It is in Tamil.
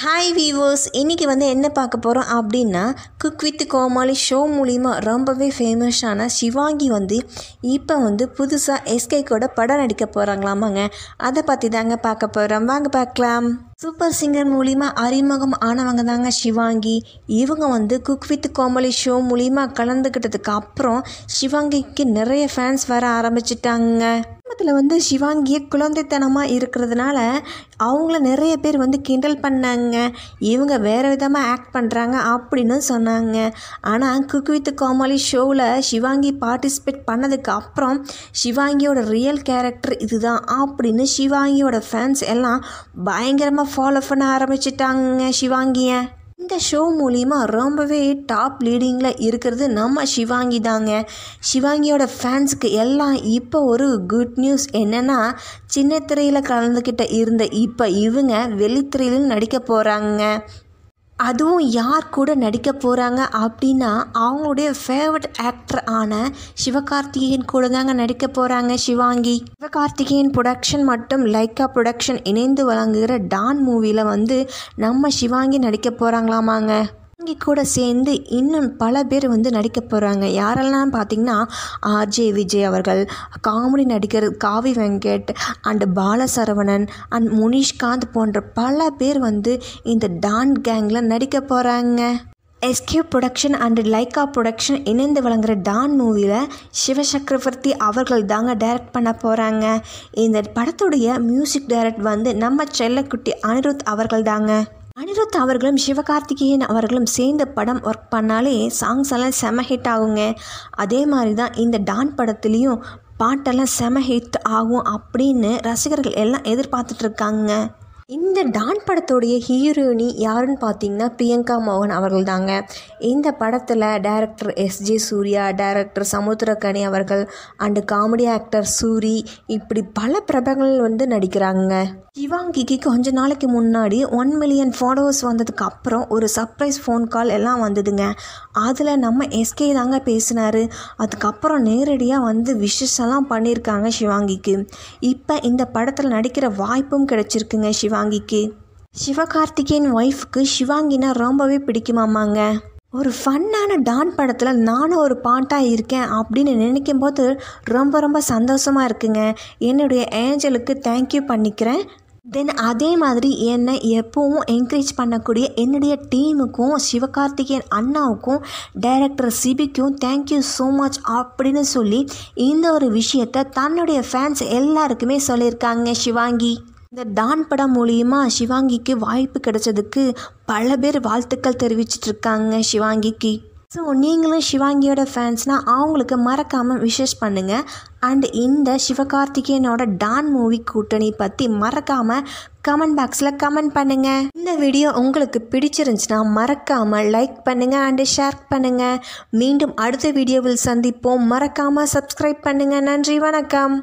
ஹாய் வீவர்ஸ் இன்றைக்கி வந்து என்ன பார்க்க போகிறோம் அப்படின்னா குக் வித் கோமாளி ஷோ மூலிமா ரொம்பவே ஃபேமஸான சிவாங்கி வந்து இப்போ வந்து புதுசாக எஸ்கே கூட படம் நடிக்க போகிறாங்களாமாங்க அதை பற்றி தாங்க பார்க்க போகிறோம் வாங்க பார்க்கலாம் சூப்பர் சிங்கர் மூலிமா அறிமுகம் ஆனவங்க தாங்க சிவாங்கி இவங்க வந்து குக் வித் கோமலி ஷோ மூலிமா கலந்துக்கிட்டதுக்கு அப்புறம் சிவாங்கிக்கு நிறைய ஃபேன்ஸ் வர ஆரம்பிச்சிட்டாங்க குடும்பத்தில் வந்து சிவாங்கிய குழந்தைத்தனமாக இருக்கிறதுனால அவங்கள நிறைய பேர் வந்து கிண்டல் பண்ணாங்க இவங்க வேறு விதமாக ஆக்ட் பண்ணுறாங்க அப்படின்னு சொன்னாங்க ஆனால் குக் வித் காமாலி ஷோவில் சிவாங்கி பார்ட்டிசிபேட் பண்ணதுக்கு அப்புறம் சிவாங்கியோட ரியல் கேரக்டர் இதுதான் அப்படின்னு சிவாங்கியோட ஃபேன்ஸ் எல்லாம் பயங்கரமாக ஃபாலோ பண்ண ஆரம்பிச்சிட்டாங்க சிவாங்கியை இந்த ஷோ மூலிமா ரொம்பவே டாப் லீடிங்கில் இருக்கிறது நம்ம சிவாங்கி தாங்க சிவாங்கியோட ஃபேன்ஸுக்கு எல்லாம் இப்போ ஒரு குட் நியூஸ் என்னென்னா சின்ன திரையில் கலந்துக்கிட்ட இருந்த இப்போ இவங்க வெளித்திரையிலும் நடிக்க போகிறாங்க அதுவும் யார் கூட நடிக்க போகிறாங்க அப்படின்னா அவங்களுடைய ஃபேவரட் ஆக்டர் ஆன சிவகார்த்திகேயன் கூட தாங்க நடிக்க போகிறாங்க சிவாங்கி சிவகார்த்திகேயன் ப்ரொடக்ஷன் மற்றும் லைக்கா ப்ரொடக்ஷன் இணைந்து வழங்குகிற டான் மூவியில் வந்து நம்ம சிவாங்கி நடிக்க போகிறாங்களாமாங்க இங்கே கூட சேர்ந்து இன்னும் பல பேர் வந்து நடிக்க போகிறாங்க யாரெல்லாம் பார்த்தீங்கன்னா ஆர்ஜே விஜய் அவர்கள் காமெடி நடிகர் காவி வெங்கட் அண்டு பாலசரவணன் அண்ட் முனிஷ்காந்த் போன்ற பல பேர் வந்து இந்த டான் கேங்கில் நடிக்க போகிறாங்க SK production and Lyca production இணைந்து வழங்குகிற டான் மூவியில் சிவசக்கரவர்த்தி அவர்கள் தாங்க டைரக்ட் பண்ண போகிறாங்க இந்த படத்துடைய மியூசிக் டைரக்ட் வந்து நம்ம செல்லக்குட்டி அனிருத் அவர்கள் தாங்க அனிருத் அவர்களும் சிவகார்த்திகேயன் அவர்களும் சேர்ந்த படம் ஒர்க் பண்ணாலே சாங்ஸ் எல்லாம் செம ஹிட் ஆகுங்க அதே மாதிரி தான் இந்த டான் படத்துலேயும் பாட்டெல்லாம் செம ஹிட் ஆகும் அப்படின்னு ரசிகர்கள் எல்லாம் எதிர்பார்த்துட்ருக்காங்க இந்த டான் படத்தோடைய ஹீரோயினி யாருன்னு பார்த்தீங்கன்னா பிரியங்கா மோகன் அவர்கள் தாங்க இந்த படத்தில் director S J Suryah director Samuthirakani அவர்கள் அண்டு காமெடி ஆக்டர் சூரி இப்படி பல பிரபலங்கள் வந்து நடிக்கிறாங்க சிவாங்கிக்கு கொஞ்ச நாளைக்கு முன்னாடி ஒன் மில்லியன் ஃபாலோவர்ஸ் வந்ததுக்கு அப்புறம் ஒரு சர்ப்ரைஸ் ஃபோன் கால் எல்லாம் வந்ததுங்க அதில் நம்ம எஸ்கே தாங்க பேசினார் அதுக்கப்புறம் நேரடியாக வந்து விஷஸ் எல்லாம் பண்ணியிருக்காங்க சிவாங்கிக்கு இப்போ இந்த படத்தில் நடிக்கிற வாய்ப்பும் கிடைச்சிருக்குங்க சிவாங்கி ஷிவாங்கிக்கு சிவகார்த்திகேயன் ஒய்ஃப்க்கு ஷிவாங்கினா ரொம்பவே பிடிக்குமாமாங்க ஒரு ஃபன்னான டான் படத்தில் நானும் ஒரு பாட்டாக இருக்கேன் அப்படின்னு நினைக்கும் போது ரொம்ப ரொம்ப சந்தோஷமாக இருக்குங்க என்னுடைய ஏஞ்சலுக்கு தேங்க்யூ பண்ணிக்கிறேன் தென் அதே மாதிரி என்னை எப்பவும் என்கரேஜ் பண்ணக்கூடிய என்னுடைய டீமுக்கும் சிவகார்த்திகேயன் அண்ணாவுக்கும் டைரக்டர் சிபிக்கும் தேங்க்யூ ஸோ மச் அப்படின்னு சொல்லி இந்த ஒரு விஷயத்தை தன்னுடைய ஃபேன்ஸ் எல்லாருக்குமே சொல்லியிருக்காங்க சிவாங்கி இந்த டான் படம் மூலியமாக சிவாங்கிக்கு வாய்ப்பு கிடைச்சதுக்கு பல பேர் வாழ்த்துக்கள் தெரிவிச்சிட்டு இருக்காங்க சிவாங்கிக்கு ஸோ நீங்களும் சிவாங்கியோட ஃபேன்ஸ்னால் அவங்களுக்கு மறக்காமல் விஷஸ் பண்ணுங்கள் அண்ட் இந்த சிவகார்த்திகேயனோட டான் மூவி கூட்டணி பற்றி மறக்காமல் கமெண்ட் பாக்ஸில் கமெண்ட் பண்ணுங்கள் இந்த வீடியோ உங்களுக்கு பிடிச்சிருந்துச்சுன்னா மறக்காமல் லைக் பண்ணுங்கள் அண்டு ஷேர் பண்ணுங்கள் மீண்டும் அடுத்த வீடியோவில் சந்திப்போம் மறக்காமல் சப்ஸ்கிரைப் பண்ணுங்கள் நன்றி வணக்கம்